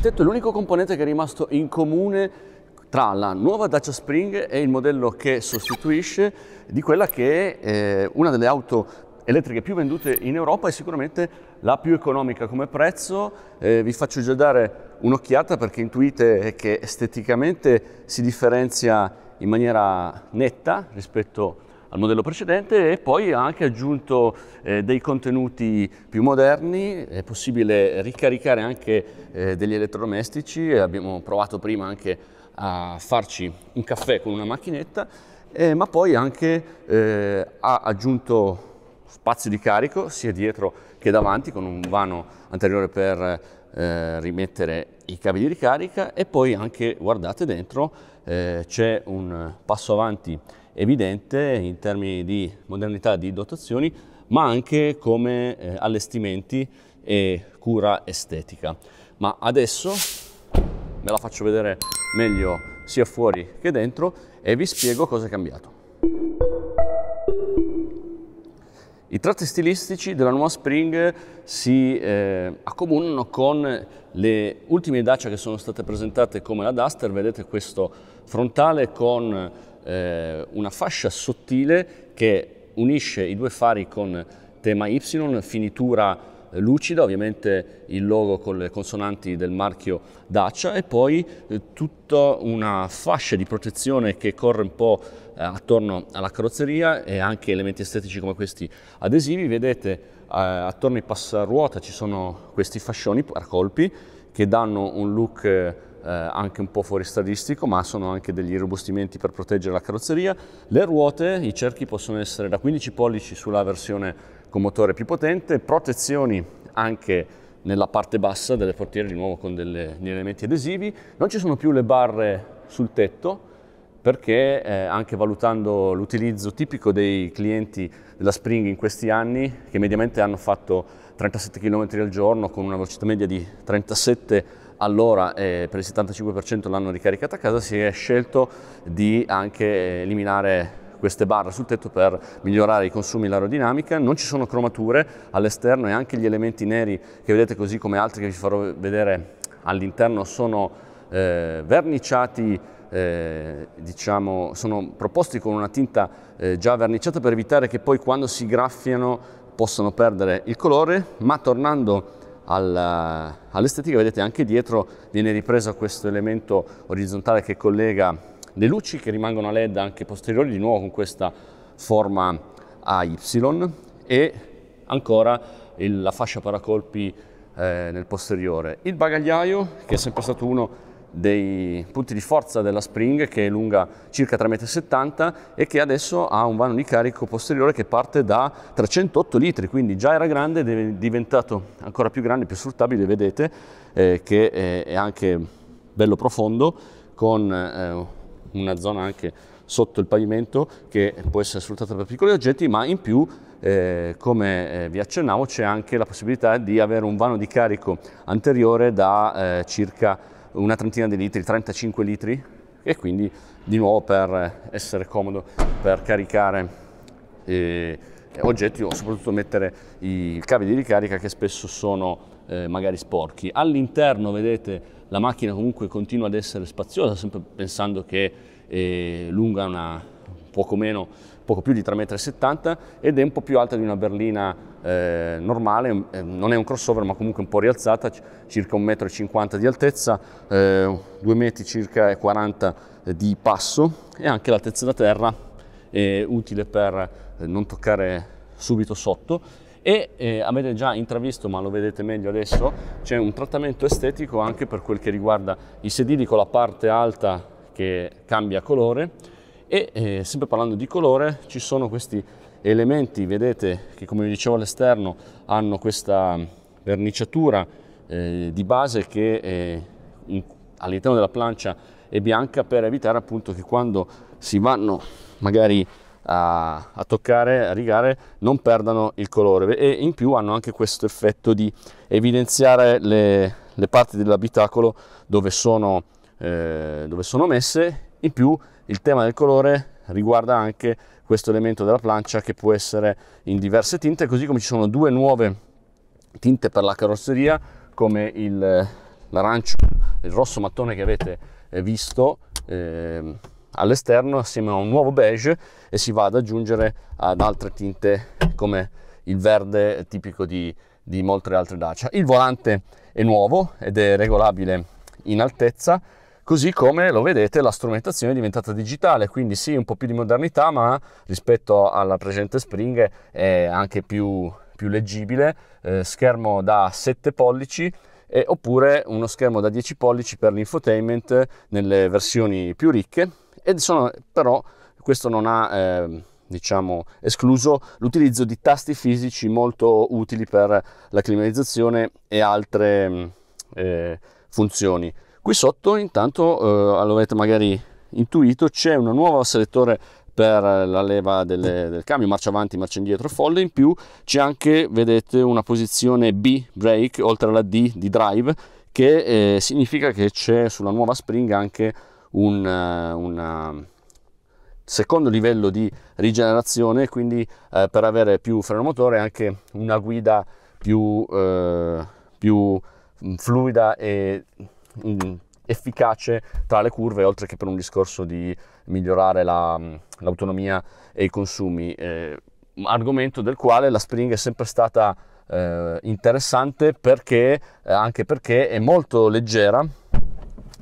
Il tetto è l'unico componente che è rimasto in comune tra la nuova Dacia Spring e il modello che sostituisce di quella che è eh, una delle auto elettriche più vendute in Europa e sicuramente la più economica come prezzo. Eh, vi faccio già dare un'occhiata perché intuite che esteticamente si differenzia in maniera netta rispetto a al modello precedente e poi ha anche aggiunto eh, dei contenuti più moderni, è possibile ricaricare anche eh, degli elettrodomestici, abbiamo provato prima anche a farci un caffè con una macchinetta, eh, ma poi anche eh, ha aggiunto spazio di carico sia dietro che davanti con un vano anteriore per eh, rimettere i cavi di ricarica e poi anche guardate dentro eh, c'è un passo avanti evidente in termini di modernità di dotazioni, ma anche come eh, allestimenti e cura estetica. Ma adesso ve la faccio vedere meglio sia fuori che dentro e vi spiego cosa è cambiato. I tratti stilistici della nuova Spring si eh, accomunano con le ultime Dacia che sono state presentate come la Duster, vedete questo frontale con eh, una fascia sottile che unisce i due fari con tema Y, finitura eh, lucida, ovviamente il logo con le consonanti del marchio Dacia e poi eh, tutta una fascia di protezione che corre un po' eh, attorno alla carrozzeria e anche elementi estetici come questi adesivi. Vedete attorno ai passaruota ci sono questi fascioni a colpi che danno un look eh, anche un po' forestalistico, ma sono anche degli irrobustimenti per proteggere la carrozzeria. Le ruote, i cerchi possono essere da 15 pollici sulla versione con motore più potente, protezioni anche nella parte bassa delle portiere, di nuovo con delle, degli elementi adesivi. Non ci sono più le barre sul tetto, perché eh, anche valutando l'utilizzo tipico dei clienti della Spring in questi anni, che mediamente hanno fatto 37 km al giorno con una velocità media di 37 allora eh, per il 75% l'hanno ricaricata a casa, si è scelto di anche eh, eliminare queste barre sul tetto per migliorare i consumi l'aerodinamica, non ci sono cromature all'esterno e anche gli elementi neri che vedete così come altri che vi farò vedere all'interno sono eh, verniciati eh, diciamo, sono proposti con una tinta eh, già verniciata per evitare che poi quando si graffiano possano perdere il colore, ma tornando all'estetica, vedete anche dietro viene ripreso questo elemento orizzontale che collega le luci che rimangono a LED anche posteriori, di nuovo con questa forma AY e ancora il, la fascia paracolpi eh, nel posteriore. Il bagagliaio, che è sempre stato uno dei punti di forza della Spring che è lunga circa 3,70 m e che adesso ha un vano di carico posteriore che parte da 308 litri, quindi già era grande, è diventato ancora più grande, più sfruttabile, vedete, eh, che eh, è, anche bello profondo con eh, una zona anche sotto il pavimento che può essere sfruttata per piccoli oggetti, ma in più eh, come eh, vi accennavo c'è anche la possibilità di avere un vano di carico anteriore da eh, circa una trentina di litri, 35 litri e quindi di nuovo per essere comodo per caricare eh, oggetti o soprattutto mettere i cavi di ricarica che spesso sono eh, magari sporchi. All'interno vedete la macchina comunque continua ad essere spaziosa, sempre pensando che è eh, lunga una poco meno poco più di 3,70 m ed è un po' più alta di una berlina eh, normale, eh, non è un crossover ma comunque un po' rialzata, circa 1,50 m di altezza, eh, 2 m circa e 40 di passo e anche l'altezza da terra è utile per eh, non toccare subito sotto e eh, avete già intravisto ma lo vedete meglio adesso c'è un trattamento estetico anche per quel che riguarda i sedili con la parte alta che cambia colore e eh, sempre parlando di colore ci sono questi elementi vedete che come vi dicevo all'esterno hanno questa verniciatura eh, di base che eh, all'interno della plancia è bianca per evitare appunto che quando si vanno magari a, a, toccare, a rigare, non perdano il colore e in più hanno anche questo effetto di evidenziare le, le parti dell'abitacolo dove, eh, dove sono messe in più il tema del colore riguarda anche questo elemento della plancia che può essere in diverse tinte, così come ci sono due nuove tinte per la carrozzeria come il, eh, l'arancio, il rosso mattone che avete eh, visto eh, all'esterno assieme a un nuovo beige e si va ad aggiungere ad altre tinte come il verde tipico di, di molte altre Dacia. Il volante è nuovo ed è regolabile in altezza Così come lo vedete la strumentazione è diventata digitale, quindi sì un po' più di modernità ma rispetto alla presente Spring è anche più, più leggibile, eh, schermo da 7 pollici eh, oppure uno schermo da 10 pollici per l'infotainment nelle versioni più ricche, e sono, però questo non ha... Eh, diciamo, escluso l'utilizzo di tasti fisici molto utili per la climatizzazione e altre mm, eh, funzioni. Qui sotto intanto, eh, avete magari intuito, c'è una nuova selettore per la leva delle, del cambio, marcia avanti, marcia indietro, folle, in più c'è anche, vedete, una posizione B, brake, oltre alla D di drive, che eh, significa che c'è sulla nuova spring anche un eh, una, secondo livello di rigenerazione, quindi eh, per avere più freno motore anche una guida più, eh, più mm, fluida e Mm, efficace tra le curve, oltre che per un discorso di migliorare la, mm, l'autonomia e i consumi, eh, argomento del quale la Spring è sempre stata eh, interessante perché, eh, anche perché è molto leggera,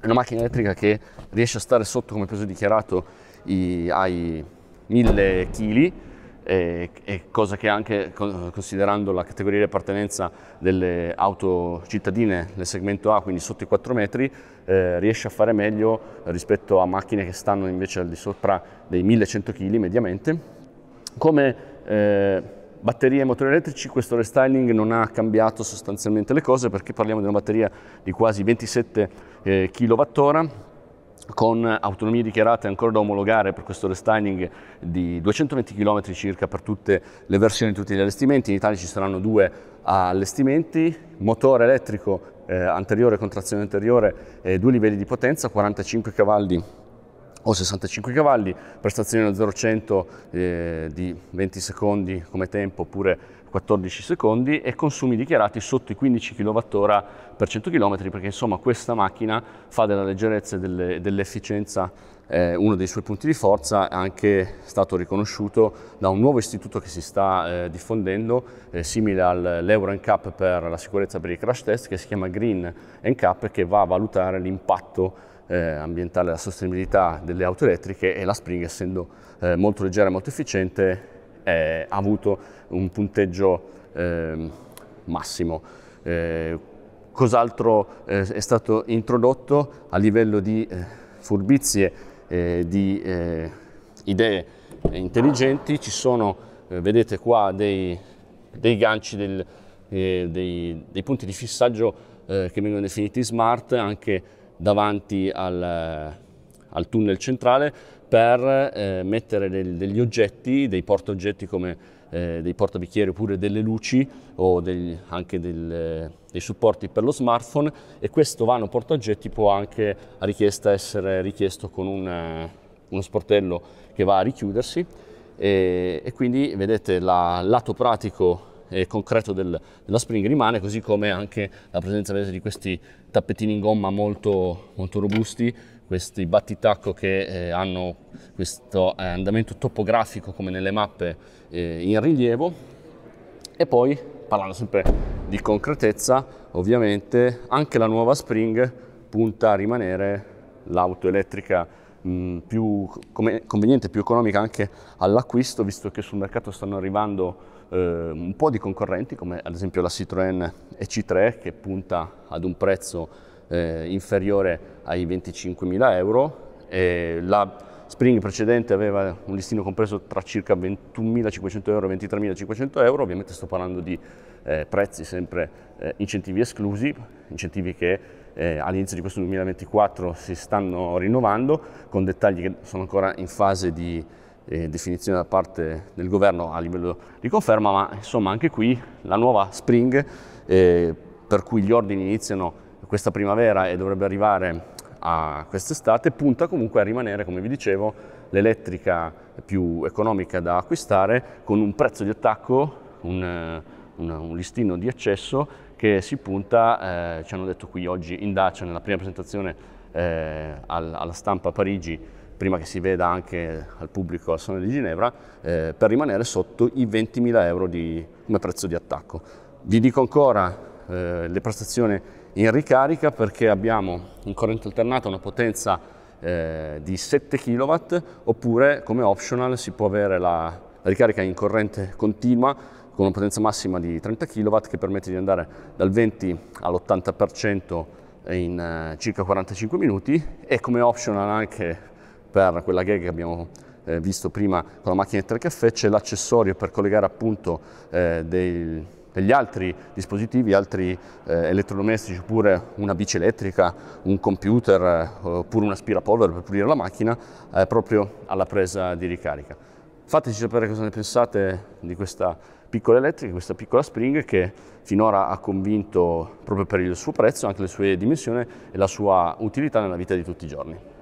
è una macchina elettrica che riesce a stare sotto come peso dichiarato i, ai 1000 kg, e, e cosa che anche considerando la categoria di appartenenza delle auto cittadine nel segmento A, quindi sotto i 4 metri, eh, riesce a fare meglio rispetto a macchine che stanno invece al di sopra dei 1100 kg mediamente. Come eh, batterie e motori elettrici questo restyling non ha cambiato sostanzialmente le cose perché parliamo di una batteria di quasi 27 eh, kWh con autonomie dichiarate ancora da omologare per questo restyling di 220 km circa per tutte le versioni di tutti gli allestimenti, in Italia ci saranno due allestimenti, motore elettrico eh, anteriore contrazione anteriore, eh, due livelli di potenza, 45 cavalli o 65 cavalli, prestazione da 0-100 eh, di 20 secondi come tempo oppure 14 secondi e consumi dichiarati sotto i 15 kWh per 100 km perché insomma questa macchina fa della leggerezza e delle, dell'efficienza eh, uno dei suoi punti di forza è anche stato riconosciuto da un nuovo istituto che si sta eh, diffondendo, eh, simile all'Euro NCAP per la sicurezza per i crash test, che si chiama Green NCAP, che va a valutare l'impatto eh, ambientale e la sostenibilità delle auto elettriche e la Spring, essendo eh, molto leggera e molto efficiente, eh, ha avuto un punteggio eh, massimo. Eh, cos'altro eh, è stato introdotto a livello di eh, furbizie, eh, di idee intelligenti? Ci sono, vedete qua, dei, dei ganci, del, dei, dei, punti di fissaggio che vengono definiti smart anche davanti al al tunnel centrale per eh, mettere del, degli oggetti, dei portaoggetti come eh, dei portabicchieri oppure delle luci o degli, anche del, eh, dei supporti per lo smartphone e questo vano portaoggetti può anche a richiesta essere richiesto con un, eh, uno sportello che va a richiudersi e, e quindi vedete la, lato pratico e concreto del, della spring rimane così come anche la presenza di questi tappetini in gomma molto, molto robusti questi battitacco che eh, hanno questo eh, andamento topografico come nelle mappe eh, in rilievo e poi parlando sempre di concretezza ovviamente anche la nuova Spring punta a rimanere l'auto elettrica mh, mm, più conveniente, più economica anche all'acquisto visto che sul mercato stanno arrivando eh, un po' di concorrenti come ad esempio la Citroën EC3 che punta ad un prezzo eh, inferiore ai 25.000 euro. E la Spring precedente aveva un listino compreso tra circa 21.500 euro e 23.500 euro, ovviamente sto parlando di eh, prezzi sempre eh, incentivi esclusi, incentivi che eh, all'inizio di questo 2024 si stanno rinnovando con dettagli che sono ancora in fase di eh, definizione da parte del governo a livello di conferma, ma insomma anche qui la nuova Spring eh, per cui gli ordini iniziano a questa primavera e dovrebbe arrivare a quest'estate, punta comunque a rimanere, come vi dicevo, l'elettrica più economica da acquistare con un prezzo di attacco, un, un, un listino di accesso che si punta, eh, ci hanno detto qui oggi in Dacia nella prima presentazione eh, alla stampa a Parigi prima che si veda anche al pubblico al Salone di Ginevra, eh, per rimanere sotto i 20.000 euro di, come prezzo di attacco. Vi dico ancora eh, le prestazioni in ricarica perché abbiamo in corrente alternata una potenza eh, di 7 kW oppure come optional si può avere la, la ricarica in corrente continua con una potenza massima di 30 kW che permette di andare dal 20 all'80% in eh, circa 45 minuti e come optional anche per quella gag che abbiamo eh, visto prima con la macchina del caffè c'è l'accessorio per collegare appunto eh, dei, degli altri dispositivi, altri eh, elettrodomestici, oppure una bici elettrica, un computer, eh, oppure un aspirapolvere per pulire la macchina, eh, proprio alla presa di ricarica. Fateci sapere cosa ne pensate di questa piccola elettrica, questa piccola Spring che finora ha convinto proprio per il suo prezzo, anche le sue dimensioni e la sua utilità nella vita di tutti i giorni.